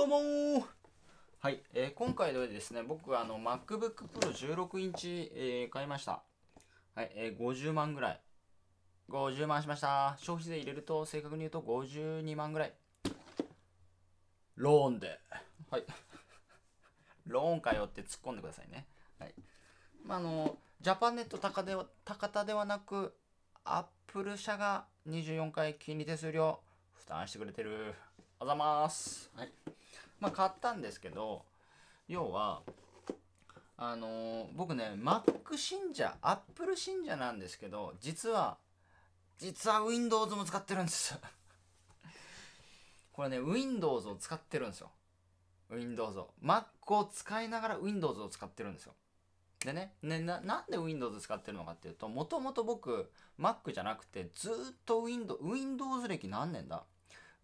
どうもはい、えー、今回でですね、僕あの MacBook Pro 16インチ、えー、買いました。はい、えー、50万ぐらい。50万しました。消費税入れると、正確に言うと52万ぐらい。ローンで。はい。ローンかよって突っ込んでくださいね。はい。まあ、あの、ジャパンネット高で高田ではなく、アップル社が24回金利手数料負担してくれてる。あざます。はい。まあ、買ったんですけど、要は、あのー、僕ね、Mac 信者、Apple 信者なんですけど、実は、実は Windows も使ってるんです これね、Windows を使ってるんですよ。Windows を。Mac を使いながら Windows を使ってるんですよ。でね、ねななんで Windows 使ってるのかっていうと、もともと僕、Mac じゃなくて、ずっと Windows、Windows 歴何年だ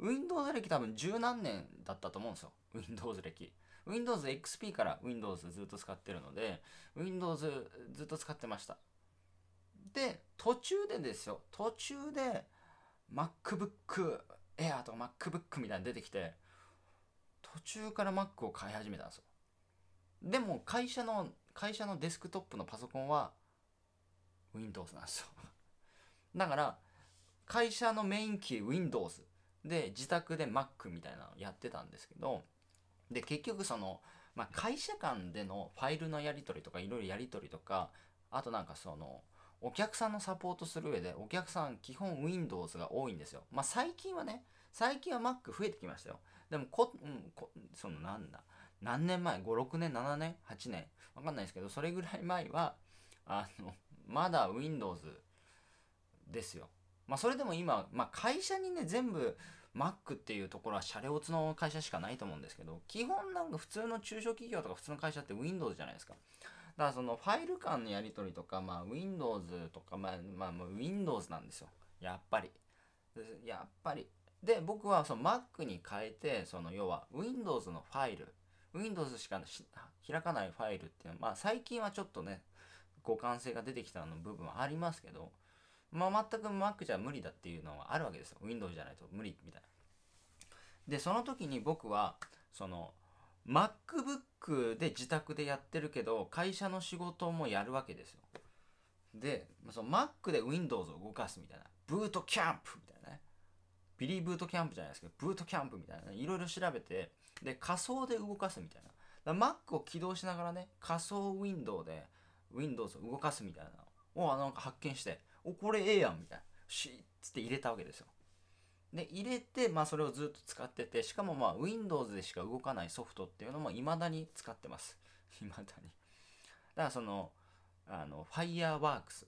Windows 歴多分十何年だったと思うんですよ。Windows 歴。Windows XP から Windows ずっと使ってるので、Windows ずっと使ってました。で、途中でですよ。途中で MacBook Air とか MacBook みたいに出てきて、途中から Mac を買い始めたんですよ。でも会社の、会社のデスクトップのパソコンは Windows なんですよ。だから、会社のメインキー Windows。で自宅で Mac みたいなのやってたんですけどで結局その、まあ、会社間でのファイルのやり取りとかいろいろやり取りとかあとなんかそのお客さんのサポートする上でお客さん基本 Windows が多いんですよまあ最近はね最近は Mac 増えてきましたよでもこ、うん、こそのなんだ何年前56年7年8年わかんないですけどそれぐらい前はあのまだ Windows ですよまあ、それでも今、まあ、会社にね全部 Mac っていうところはシャレオツの会社しかないと思うんですけど基本なんか普通の中小企業とか普通の会社って Windows じゃないですかだからそのファイル間のやり取りとか、まあ、Windows とか、まあまあ、Windows なんですよやっぱりやっぱりで僕はその Mac に変えてその要は Windows のファイル Windows しか開かないファイルっていうのは、まあ、最近はちょっとね互換性が出てきたの部分はありますけどまあ、全く Mac じゃ無理だっていうのはあるわけですよ。Windows じゃないと無理みたいな。で、その時に僕は、その、MacBook で自宅でやってるけど、会社の仕事もやるわけですよ。で、その Mac で Windows を動かすみたいな。ブートキャンプみたいなね。ビリーブートキャンプじゃないですけど、ブートキャンプみたいな、ね、いろいろ調べて、で、仮想で動かすみたいな。Mac を起動しながらね、仮想ウィンドウで Windows を動かすみたいなのをなんか発見して、おこれええやんみたいなシッつって入れたわけですよで入れて、まあ、それをずっと使っててしかもまあ Windows でしか動かないソフトっていうのもいまだに使ってますいま だにだからそのあの Fireworks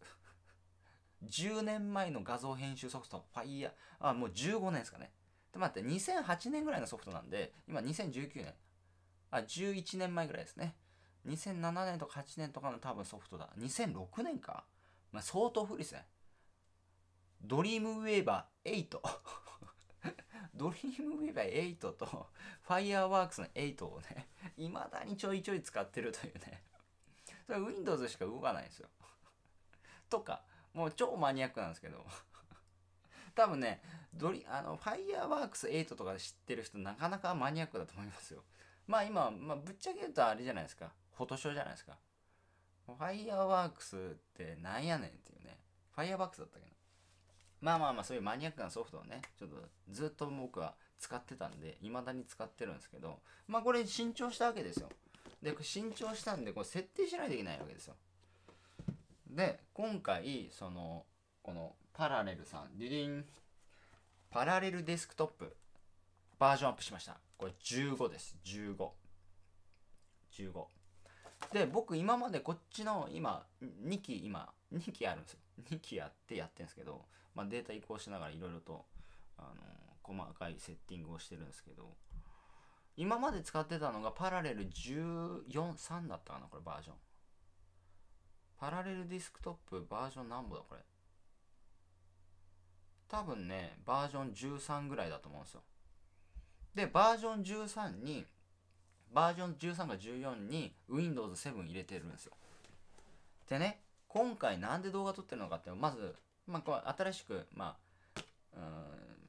10年前の画像編集ソフト Fire あもう15年ですかねで待って2008年ぐらいのソフトなんで今2019年あ11年前ぐらいですね2007年とか8年とかの多分ソフトだ2006年かまあ、相当古いですね。ドリームウェーバー8 ドリームウェーバー8と、ファイアーワークスの8をね、未だにちょいちょい使ってるというね。それ Windows しか動かないんですよ。とか、もう超マニアックなんですけど。多分ね、ドリ、あの、ファイ e ーワークス8とか知ってる人なかなかマニアックだと思いますよ。まあ今、まあ、ぶっちゃけ言うとあれじゃないですか。フォトショーじゃないですか。ファイアワークスってなんやねんっていうね。ファイアワークスだったけど。まあまあまあ、そういうマニアックなソフトをね、ちょっとずっと僕は使ってたんで、未だに使ってるんですけど、まあこれ新調したわけですよ。で、これ新調したんで、これ設定しないといけないわけですよ。で、今回、その、このパラレルさん、ディディン、パラレルデスクトップ、バージョンアップしました。これ15です。15。15。で僕今までこっちの今2期今2期あるんですよ2期やってやってるんですけど、まあ、データ移行しながらいろいろとあの細かいセッティングをしてるんですけど今まで使ってたのがパラレル143だったかなこれバージョンパラレルディスクトップバージョン何ぼだこれ多分ねバージョン13ぐらいだと思うんですよでバージョン13にバージョン13か14に Windows 7入れてるんですよ。でね、今回なんで動画撮ってるのかってまず、まあ、こう新しく、まあ、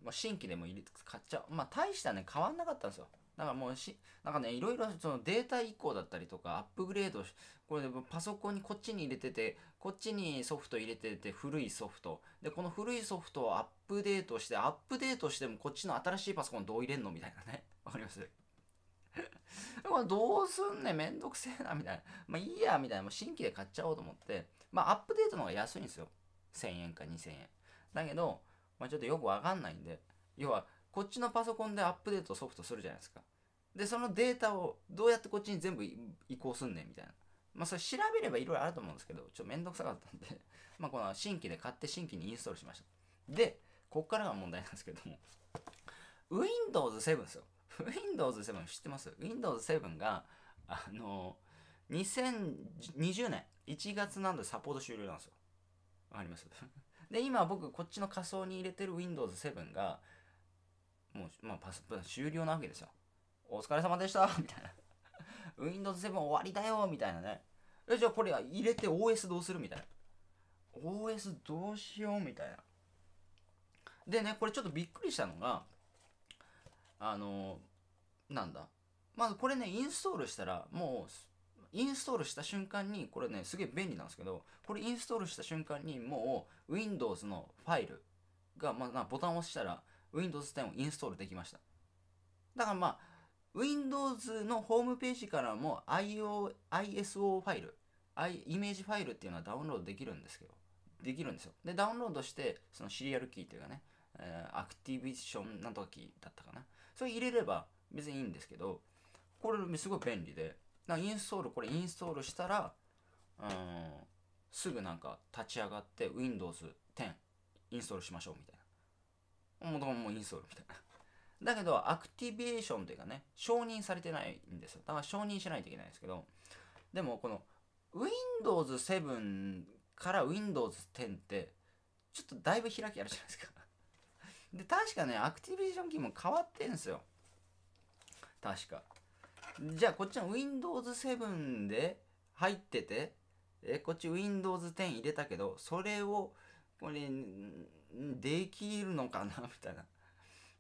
うん、新規でも入れ買っちゃう。まあ、大したね、変わんなかったんですよ。だからもうし、なんかね、いろいろそのデータ移行だったりとか、アップグレードこれでパソコンにこっちに入れてて、こっちにソフト入れてて、古いソフト。で、この古いソフトをアップデートして、アップデートしてもこっちの新しいパソコンどう入れんのみたいなね。わかりますこ れどうすんねん、めんどくせえな、みたいな。まあいいや、みたいな。もう新規で買っちゃおうと思って。まあアップデートの方が安いんですよ。1000円か2000円。だけど、まあちょっとよくわかんないんで、要は、こっちのパソコンでアップデートソフトするじゃないですか。で、そのデータをどうやってこっちに全部移行すんねん、みたいな。まあそれ調べればいろいろあると思うんですけど、ちょっとめんどくさかったんで まあこの新規で買って新規にインストールしました。で、こっからが問題なんですけども、Windows 7ですよ。Windows7 知ってます ?Windows7 が、あの、2020年1月なんでサポート終了なんですよ。わかります で、今僕こっちの仮想に入れてる Windows7 が、もう、まあ、パス終了なわけですよ。お疲れ様でした みたいな。Windows 7終わりだよみたいなね。え、じゃあこれ入れて OS どうするみたいな。OS どうしようみたいな。でね、これちょっとびっくりしたのが、あのなんだまずこれねインストールしたらもうインストールした瞬間にこれねすげえ便利なんですけどこれインストールした瞬間にもう Windows のファイルが、まあ、ボタンを押したら Windows 10をインストールできましただからまあ Windows のホームページからも IO ISO ファイルイメージファイルっていうのはダウンロードできるんですけどできるんですよでダウンロードしてそのシリアルキーというかね、えー、アクティビションなんとかキーだったかなそれ入れれば別にいいんですけど、これすごい便利で、なインストール、これインストールしたら、うん、すぐなんか立ち上がって Windows 10インストールしましょうみたいな。もともとインストールみたいな。だけど、アクティベーションというかね、承認されてないんですよ。だから承認しないといけないんですけど、でもこの Windows 7から Windows 10って、ちょっとだいぶ開きあるじゃないですか。で、確かね、アクティビジョンキーも変わってんすよ。確か。じゃあ、こっちの Windows 7で入ってて、え、こっち Windows 10入れたけど、それを、これ、できるのかな みたいな。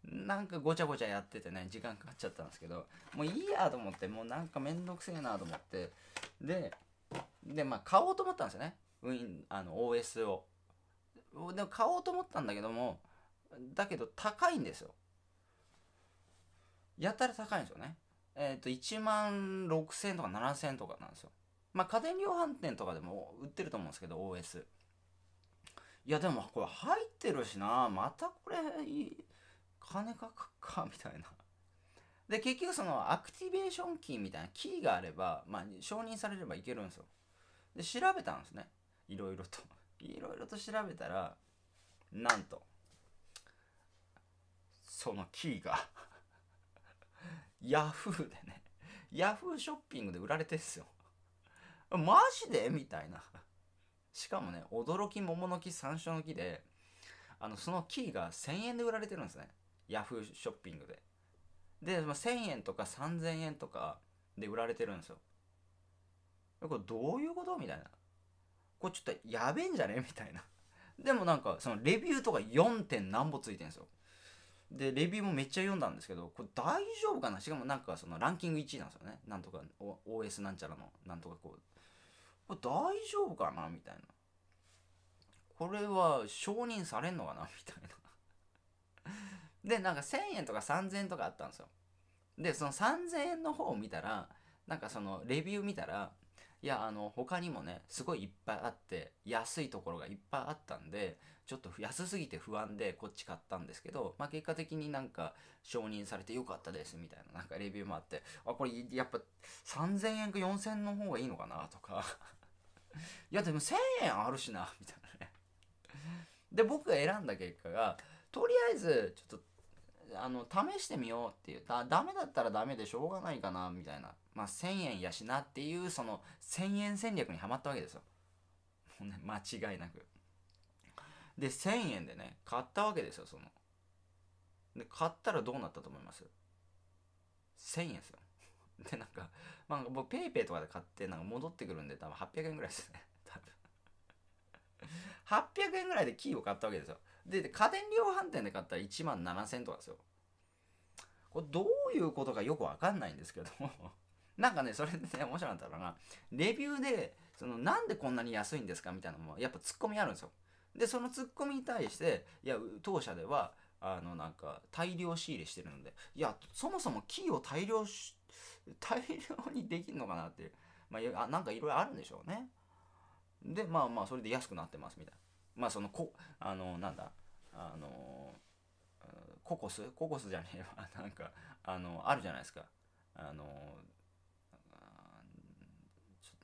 なんかごちゃごちゃやっててね、時間かかっちゃったんですけど、もういいやと思って、もうなんかめんどくせえなと思って、で、で、まあ買おうと思ったんですよね。Win、あの、OS を。でも買おうと思ったんだけども、だけど高いんですよ。やたら高いんですよね。えっ、ー、と、1万6000とか7000とかなんですよ。まあ、家電量販店とかでも売ってると思うんですけど、OS。いや、でもこれ入ってるしな、またこれ、金かかっか、みたいな。で、結局そのアクティベーションキーみたいなキーがあれば、まあ、承認されればいけるんですよ。で、調べたんですね。いろいろと。いろいろと調べたら、なんと。そのキーがヤフーでねヤフーショッピングで売られてんすよマジでみたいなしかもね驚き桃の木山椒の木であのそのキーが1000円で売られてるんですねヤフーショッピングでで、まあ、1000円とか3000円とかで売られてるんですよこれどういうことみたいなこれちょっとやべえんじゃねみたいなでもなんかそのレビューとか 4. 点なんぼついてるんですよでレビューもめっちゃ読んだんですけどこれ大丈夫かなしかもなんかそのランキング1位なんですよねなんとか OS なんちゃらのなんとかこうこれ大丈夫かなみたいなこれは承認されんのかな みたいなでなんか1000円とか3000円とかあったんですよでその3000円の方を見たらなんかそのレビュー見たらいやあの他にもねすごいいっぱいあって安いところがいっぱいあったんでちょっと安すぎて不安でこっち買ったんですけど、まあ、結果的になんか承認されてよかったですみたいななんかレビューもあってあこれやっぱ3000円か4000円の方がいいのかなとか いやでも1000円あるしなみたいなねで僕が選んだ結果がとりあえずちょっとあの試してみようっていうだダメだったらダメでしょうがないかなみたいなまあ、1000円やしなっていうその1000円戦略にはまったわけですよ。もうね、間違いなく。で、1000円でね、買ったわけですよ、その。で、買ったらどうなったと思います ?1000 円ですよ。で、なんか、まあ、僕、ペイペイとかで買って、なんか戻ってくるんで、多分800円ぐらいですね。多分。800円ぐらいでキーを買ったわけですよ。で、家電量販店で買ったら1万7000とかですよ。これどういうことかよくわかんないんですけどもなんかね、それでね、面白かったのが、レビューで、その、なんでこんなに安いんですかみたいなのも、やっぱツッコミあるんですよ。で、そのツッコミに対して、いや、当社では、あの、なんか、大量仕入れしてるので、いや、そもそもキーを大量大量にできるのかなっていう。まあ、あなんかいろいろあるんでしょうね。で、まあまあ、それで安くなってます、みたいな。まあ、その、こ、あの、なんだ、あの、ココスココスじゃねえわ。なんか、あの、あるじゃないですか。あの、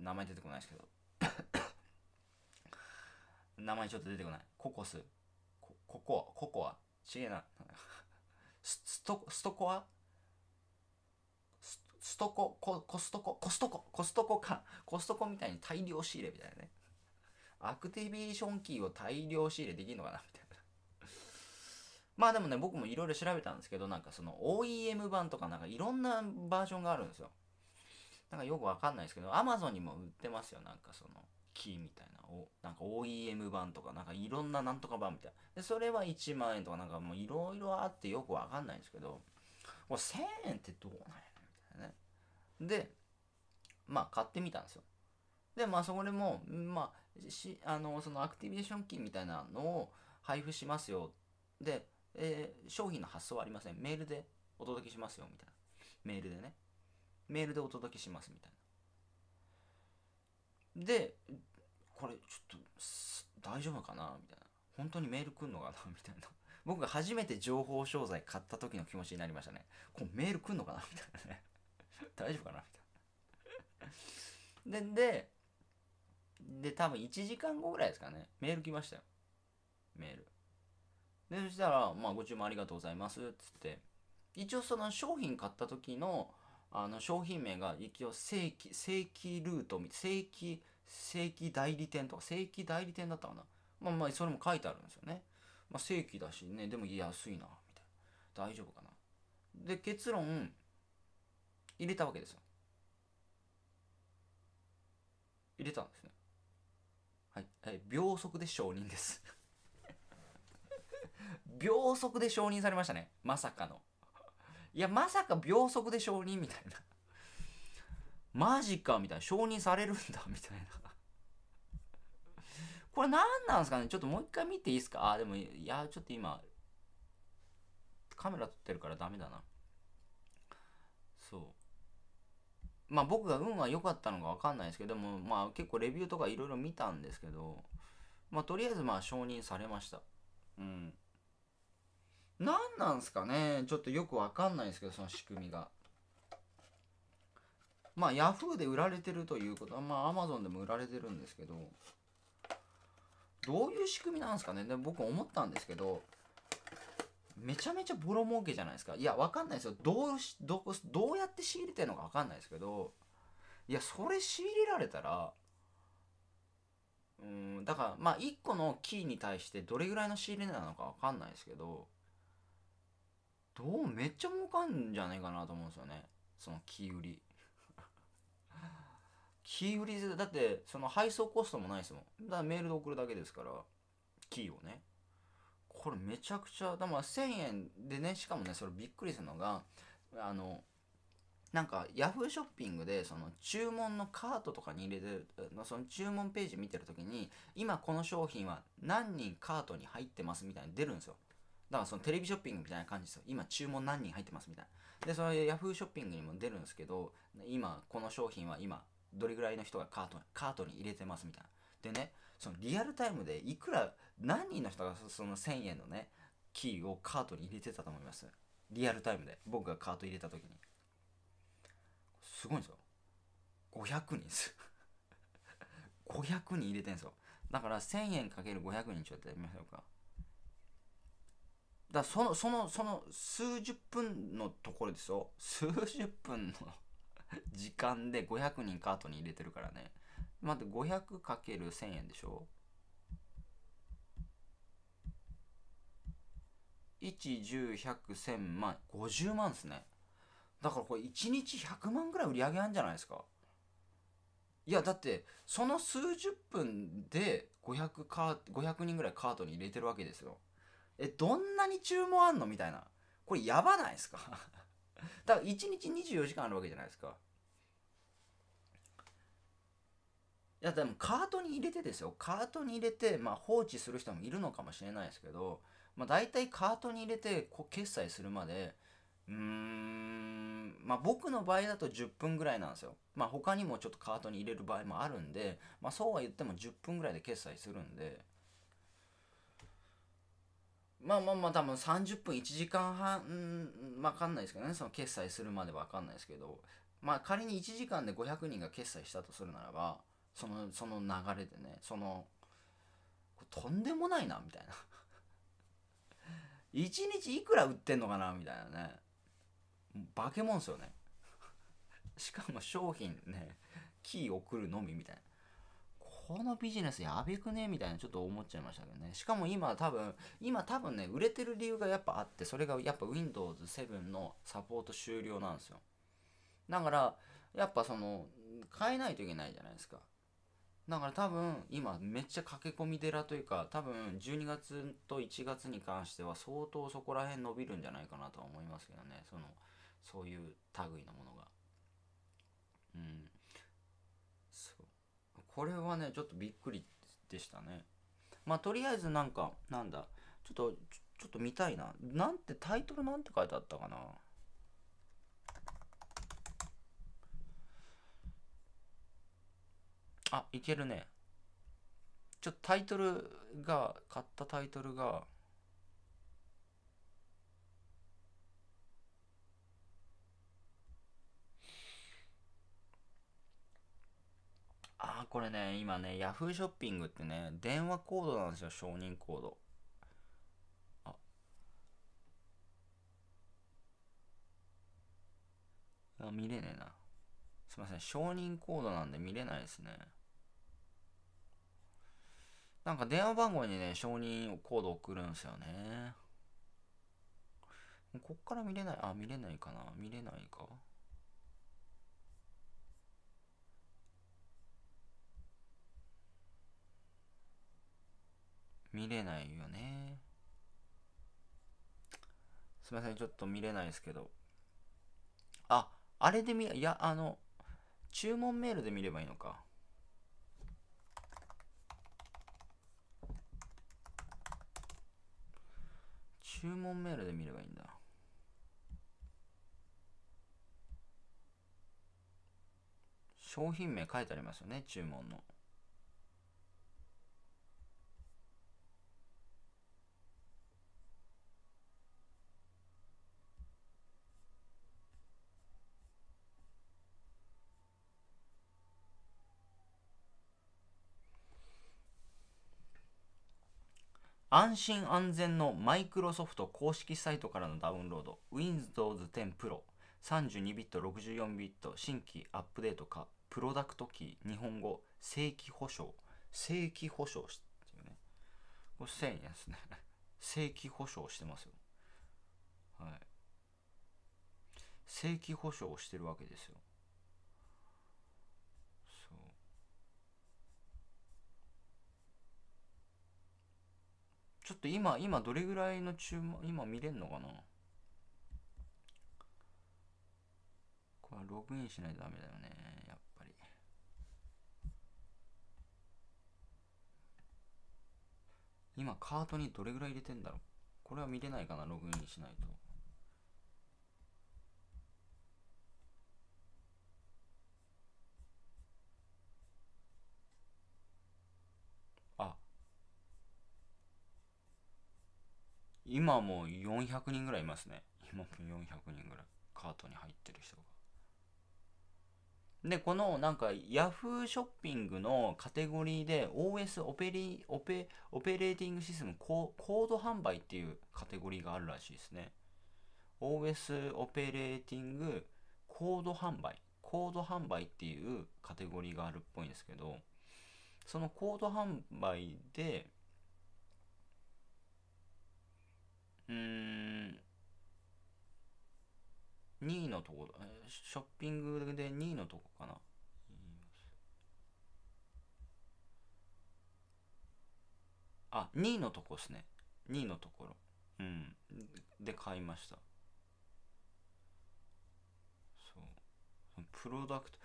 名前出てこないですけど 名前ちょっと出てこないココスココアココアちげえな ストストコアストコココストココストココストコかコストコみたいに大量仕入れみたいなねアクティビーションキーを大量仕入れできるのかなみたいなまあでもね僕もいろいろ調べたんですけどなんかその OEM 版とかなんかいろんなバージョンがあるんですよなんかよくわかんないですけど、アマゾンにも売ってますよ、なんかその、キーみたいな、おなんか OEM 版とか、なんかいろんななんとか版みたいな。で、それは1万円とか、なんかもういろいろあってよくわかんないんですけど、これ1000円ってどうなんやみたいなね。で、まあ買ってみたんですよ。で、まあそこでも、まあ、し、あの、そのアクティベーションキーみたいなのを配布しますよ。で、えー、商品の発送はありません。メールでお届けしますよ、みたいな。メールでね。メールでお届けしますみたいな。で、これちょっと大丈夫かなみたいな。本当にメール来んのかなみたいな。僕が初めて情報商材買った時の気持ちになりましたね。こうメール来んのかなみたいなね。大丈夫かなみたいな。で、で、で、多分1時間後ぐらいですかね。メール来ましたよ。メール。で、そしたら、まあ、ご注文ありがとうございます。つって。一応その商品買った時のあの商品名が一応正規正規ルート正規正規代理店とか正規代理店だったかなまあまあそれも書いてあるんですよね、まあ、正規だしねでも安いなみたいな大丈夫かなで結論入れたわけですよ入れたんですねはい、え秒速で承認です 秒速で承認されましたねまさかのいや、まさか秒速で承認みたいな。マジかみたいな。承認されるんだみたいな。これ何なんですかねちょっともう一回見ていいですかあ、でも、いや、ちょっと今、カメラ撮ってるからダメだな。そう。まあ僕が運が良かったのか分かんないですけども、まあ結構レビューとかいろいろ見たんですけど、まあとりあえずまあ承認されました。うん。何なんすかねちょっとよくわかんないですけど、その仕組みが。まあ、ヤフーで売られてるということは、まあ、アマゾンでも売られてるんですけど、どういう仕組みなんですかねで僕思ったんですけど、めちゃめちゃボロ儲けじゃないですか。いや、わかんないですよ。どうし、どどうやって仕入れてるのかわかんないですけど、いや、それ仕入れられたら、うん、だから、まあ、1個のキーに対してどれぐらいの仕入れなのかわかんないですけど、どうめっちゃ儲かんじゃないかなと思うんですよねその木売り木 売りでだってその配送コストもないですもんだからメールで送るだけですからキーをねこれめちゃくちゃだまあ1000円でねしかもねそれびっくりするのがあのなんか yahoo！! ショッピングでその注文のカートとかに入れてるその注文ページ見てる時に今この商品は何人カートに入ってますみたいに出るんですよだからそのテレビショッピングみたいな感じですよ。今注文何人入ってますみたいな。で、そのヤフーショッピングにも出るんですけど、今この商品は今どれぐらいの人がカートカートに入れてますみたいな。でね、そのリアルタイムでいくら何人の人がその1000円のね、キーをカートに入れてたと思います。リアルタイムで僕がカート入れた時に。すごいんですよ。500人です。500 人入れてんですよ。だから1000円かける5 0 0人ちょっとやってみましょうか。だそのそのその数十分のところですよ数十分の時間で500人カートに入れてるからね待って 500×1000 円でしょ1 1 0 1 0 0 1 0 0 0万50万ですねだからこれ1日100万ぐらい売り上げあるんじゃないですかいやだってその数十分で500か500人ぐらいカートに入れてるわけですよえどんなに注文あんのみたいなこれやばないですか だから1日24時間あるわけじゃないですかいやでもカートに入れてですよカートに入れて、まあ、放置する人もいるのかもしれないですけど、まあ、大体カートに入れてこう決済するまでうーんまあ僕の場合だと10分ぐらいなんですよ。まあ他にもちょっとカートに入れる場合もあるんで、まあそうは言っても10分ぐらいで決済するんで、まあまあまあ多分30分1時間半、うん、わかんないですけどね、その決済するまでわかんないですけど、まあ仮に1時間で500人が決済したとするならば、その、その流れでね、その、とんでもないな、みたいな。1日いくら売ってんのかな、みたいなね。化け物ですよね。しかも商品ね、キー送るのみみたいな。このビジネスやべくねみたいなちょっと思っちゃいましたけどね。しかも今多分、今多分ね、売れてる理由がやっぱあって、それがやっぱ Windows 7のサポート終了なんですよ。だから、やっぱその、変えないといけないじゃないですか。だから多分今めっちゃ駆け込み寺というか多分12月と1月に関しては相当そこら辺伸びるんじゃないかなとは思いますけどねそのそういう類のものがうんそこれはねちょっとびっくりでしたねまあとりあえずなんかなんだちょっとちょっと見たいななんてタイトルなんて書いてあったかなあいけるねちょっとタイトルが買ったタイトルがああ、これね、今ね、Yahoo ショッピングってね、電話コードなんですよ、承認コード。あ。あ見れねえな。すいません、承認コードなんで見れないですね。なんか電話番号にね、承認コード送るんですよね。こっから見れない、あ、見れないかな見れないか。見れないよねすいませんちょっと見れないですけどああれで見いやあの注文メールで見ればいいのか注文メールで見ればいいんだ商品名書いてありますよね注文の安心安全のマイクロソフト公式サイトからのダウンロード Windows 10 Pro 32ビット64ビット新規アップデートかプロダクトキー日本語正規保証正規保証してねこれ1000円ですね 正規保証してますよはい正規保証をしてるわけですよちょっと今、今どれぐらいの注文、今見れんのかなこれログインしないとダメだよね、やっぱり。今カートにどれぐらい入れてんだろうこれは見れないかな、ログインしないと。今もう400人ぐらいいますね今も400人ぐらいカートに入ってる人がでこのなんか Yahoo ショッピングのカテゴリーで OS オペリオペオペレーティングシステムコード販売っていうカテゴリーがあるらしいですね OS オペレーティングコード販売コード販売っていうカテゴリーがあるっぽいんですけどそのコード販売でうん、2位のところ、ショッピングで2位のとこかな。あ、2位のとこですね。2位のところ。うん。で、買いました。そう。プロダクト。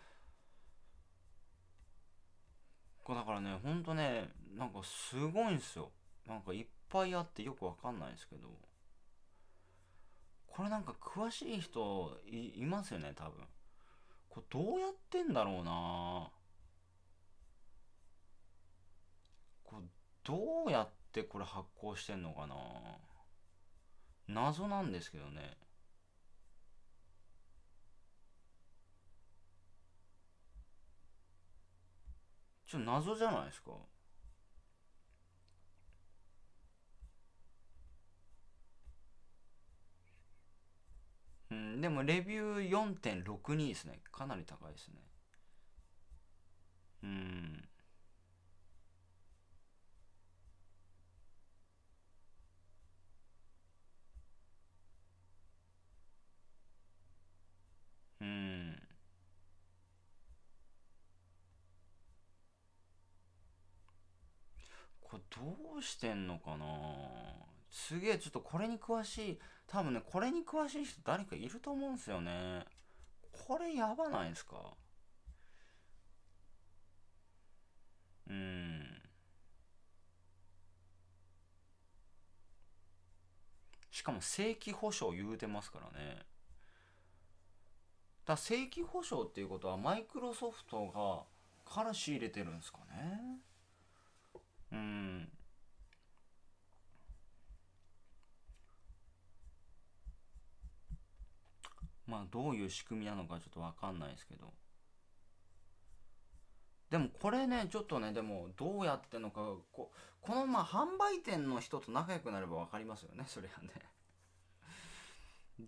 こだからね、ほんとね、なんかすごいんすよ。なんかいっぱいあってよくわかんないんですけど。これなんか詳しい人いますよね多分これどうやってんだろうなこれどうやってこれ発行してんのかな謎なんですけどねちょっと謎じゃないですか、でもレビュー4.62ですね。かなり高いですね。うん。うん。これどうしてんのかなすげえちょっとこれに詳しい多分ね、これに詳しい人誰かいると思うんですよね。これやばないですかうん。しかも正規保証言うてますからね。だ正規保証っていうことはマイクロソフトがから仕入れてるんですかね。うん。まあどういう仕組みなのかちょっとわかんないですけど。でもこれね、ちょっとね、でもどうやってんのか、ここのまあ販売店の人と仲良くなれば分かりますよね、それはね。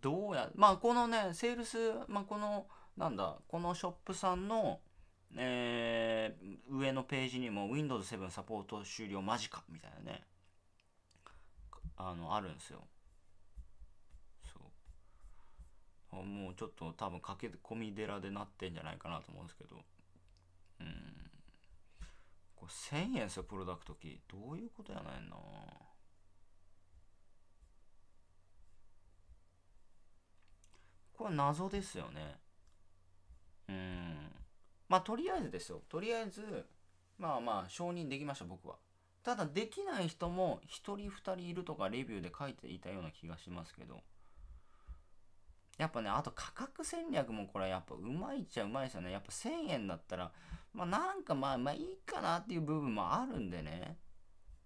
どうや、まあこのね、セールス、まあこの、なんだ、このショップさんの、えー、上のページにも Windows 7サポート終了間近みたいなね、あの、あるんですよ。もうちょっと多分駆け込み寺でなってんじゃないかなと思うんですけどうんこれ1000円ですよプロダクトキーどういうことやないなこれ謎ですよねうんまあとりあえずですよとりあえずまあまあ承認できました僕はただできない人も1人2人いるとかレビューで書いていたような気がしますけどやっぱね、あと価格戦略もこれやっぱうまいっちゃうまいですよね。やっぱ1000円だったら、まあなんかまあまあいいかなっていう部分もあるんでね。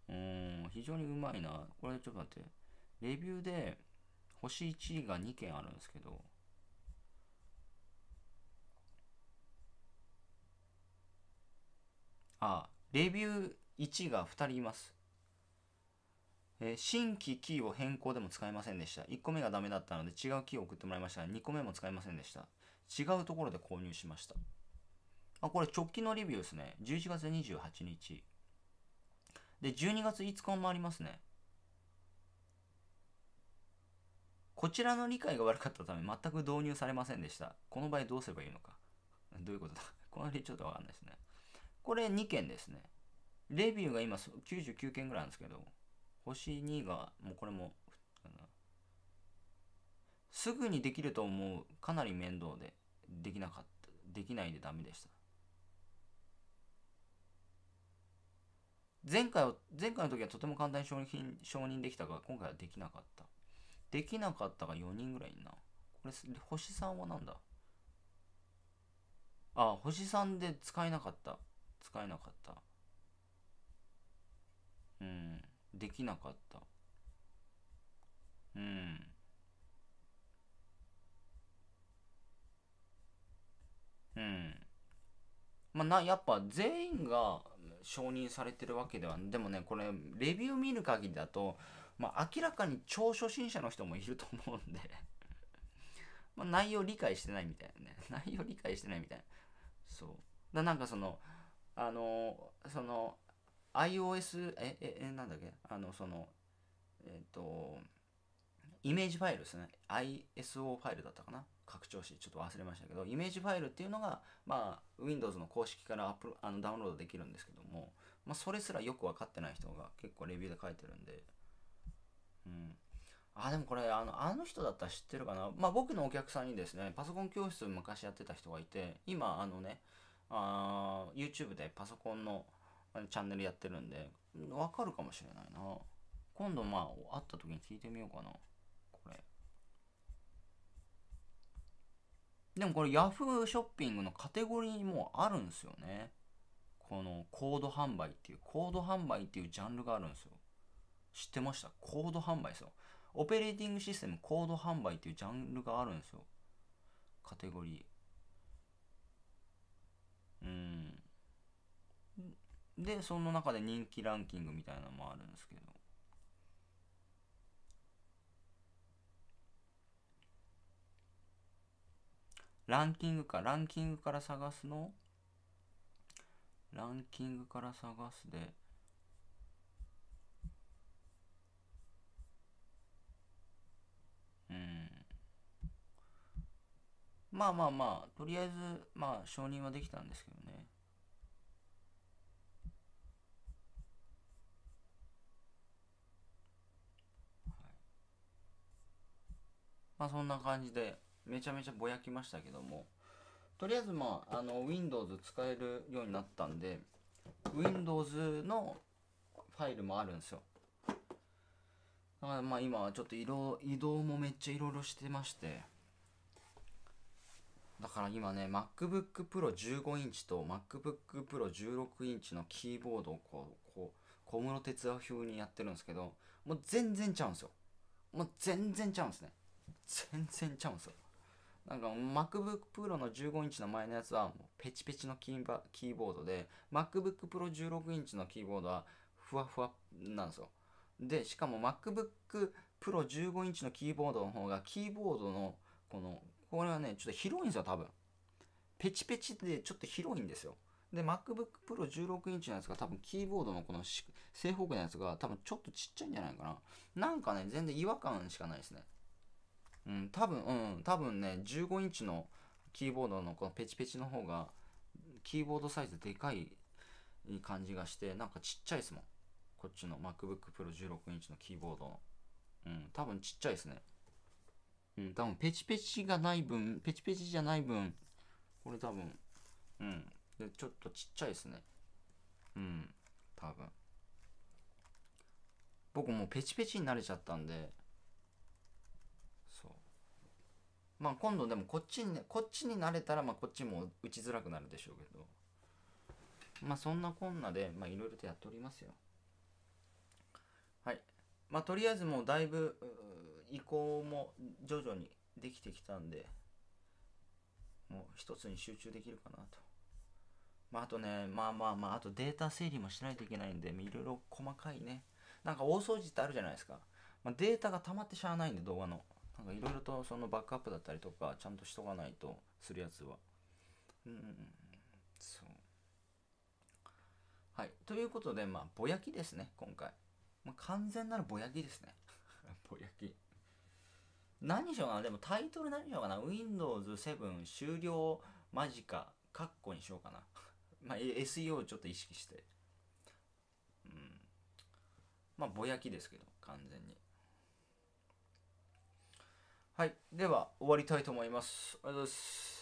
うん、非常にうまいな。これちょっと待って。レビューで星1が2件あるんですけど。あ、レビュー1が2人います。えー、新規キーを変更でも使えませんでした。1個目がダメだったので違うキーを送ってもらいましたが、2個目も使えませんでした。違うところで購入しました。あ、これ直近のレビューですね。11月28日。で、12月5日もありますね。こちらの理解が悪かったため、全く導入されませんでした。この場合どうすればいいのか。どういうことだ この辺ちょっとわかんないですね。これ2件ですね。レビューが今99件ぐらいなんですけど、星2がもうこれもすぐにできると思うかなり面倒でできなかったできないでダメでした前回を前回の時はとても簡単に承認承認できたが今回はできなかったできなかったが4人ぐらいなこれ星3は何だあ星3で使えなかった使えなかったうんできなかったうんうんまあなやっぱ全員が承認されてるわけではでもねこれレビュー見る限りだと、まあ、明らかに超初心者の人もいると思うんで まあ内容理解してないみたいなね 内容理解してないみたいなそうだなんかそのあのその iOS えええなんだっけあのそのえっ、ー、とイメージファイルですね ISO ファイルだったかな拡張子ちょっと忘れましたけどイメージファイルっていうのが、まあ、Windows の公式からアップあのダウンロードできるんですけども、まあ、それすらよく分かってない人が結構レビューで書いてるんでうんあでもこれあのあの人だったら知ってるかな、まあ、僕のお客さんにですねパソコン教室昔やってた人がいて今あのねあ YouTube でパソコンのチャンネルやってるんで、わかるかもしれないな。今度まあ、会った時に聞いてみようかな。これ。でもこれ Yahoo ショッピングのカテゴリーにもあるんですよね。このコード販売っていう、コード販売っていうジャンルがあるんですよ。知ってましたコード販売ですよ。オペレーティングシステムコード販売っていうジャンルがあるんですよ。カテゴリー。うん。で、その中で人気ランキングみたいなのもあるんですけど。ランキングか、ランキングから探すのランキングから探すで、うん。まあまあまあ、とりあえず、まあ承認はできたんですけどね。まあそんな感じでめちゃめちゃぼやきましたけどもとりあえずまああの Windows 使えるようになったんで Windows のファイルもあるんですよだからまあ今ちょっと移動移動もめっちゃいろいろしてましてだから今ね MacBook Pro15 インチと MacBook Pro16 インチのキーボードをこうこう小室哲哉風にやってるんですけどもう全然ちゃうんですよもう全然ちゃうんですね全然ちゃうんですよなんか MacBook Pro の15インチの前のやつはもうペチペチのキーバキーボードで MacBook Pro 16インチのキーボードはふわふわなんですよでしかも MacBook Pro 15インチのキーボードの方がキーボードのこのこれはねちょっと広いんですよ多分ペチペチでちょっと広いんですよで MacBook Pro 16インチのやつが多分キーボードのこの正方形のやつが多分ちょっとちっちゃいんじゃないかななんかね全然違和感しかないですねうん、多分、うん、多分ね、15インチのキーボードのこのペチペチの方が、キーボードサイズでかい感じがして、なんかちっちゃいですもん。こっちの MacBook Pro 16インチのキーボード。うん、多分ちっちゃいですね。うん、多分ペチペチがない分、ペチペチじゃない分、これ多分、うん、でちょっとちっちゃいですね。うん、多分。僕もうペチペチに慣れちゃったんで、まあ今度でもこっちに、ね、こっちに慣れたらまあこっちも打ちづらくなるでしょうけどまあそんなこんなでまあいろいろとやっておりますよはいまあとりあえずもうだいぶ移行も徐々にできてきたんでもう一つに集中できるかなとまああとねまあまあまああとデータ整理もしないといけないんでいろいろ細かいねなんか大掃除ってあるじゃないですか、まあ、データが溜まってしゃあないんで動画のなんかいろいろとそのバックアップだったりとかちゃんとしとかないとするやつはうんそうはいということでまあぼやきですね今回、まあ、完全なるぼやきですね ぼやき何しようかなでもタイトル何しようかな Windows7 終了間近カッコにしようかな まあ SEO をちょっと意識してうんまあぼやきですけど完全にはい、では終わりたいと思います。ありがとうございます。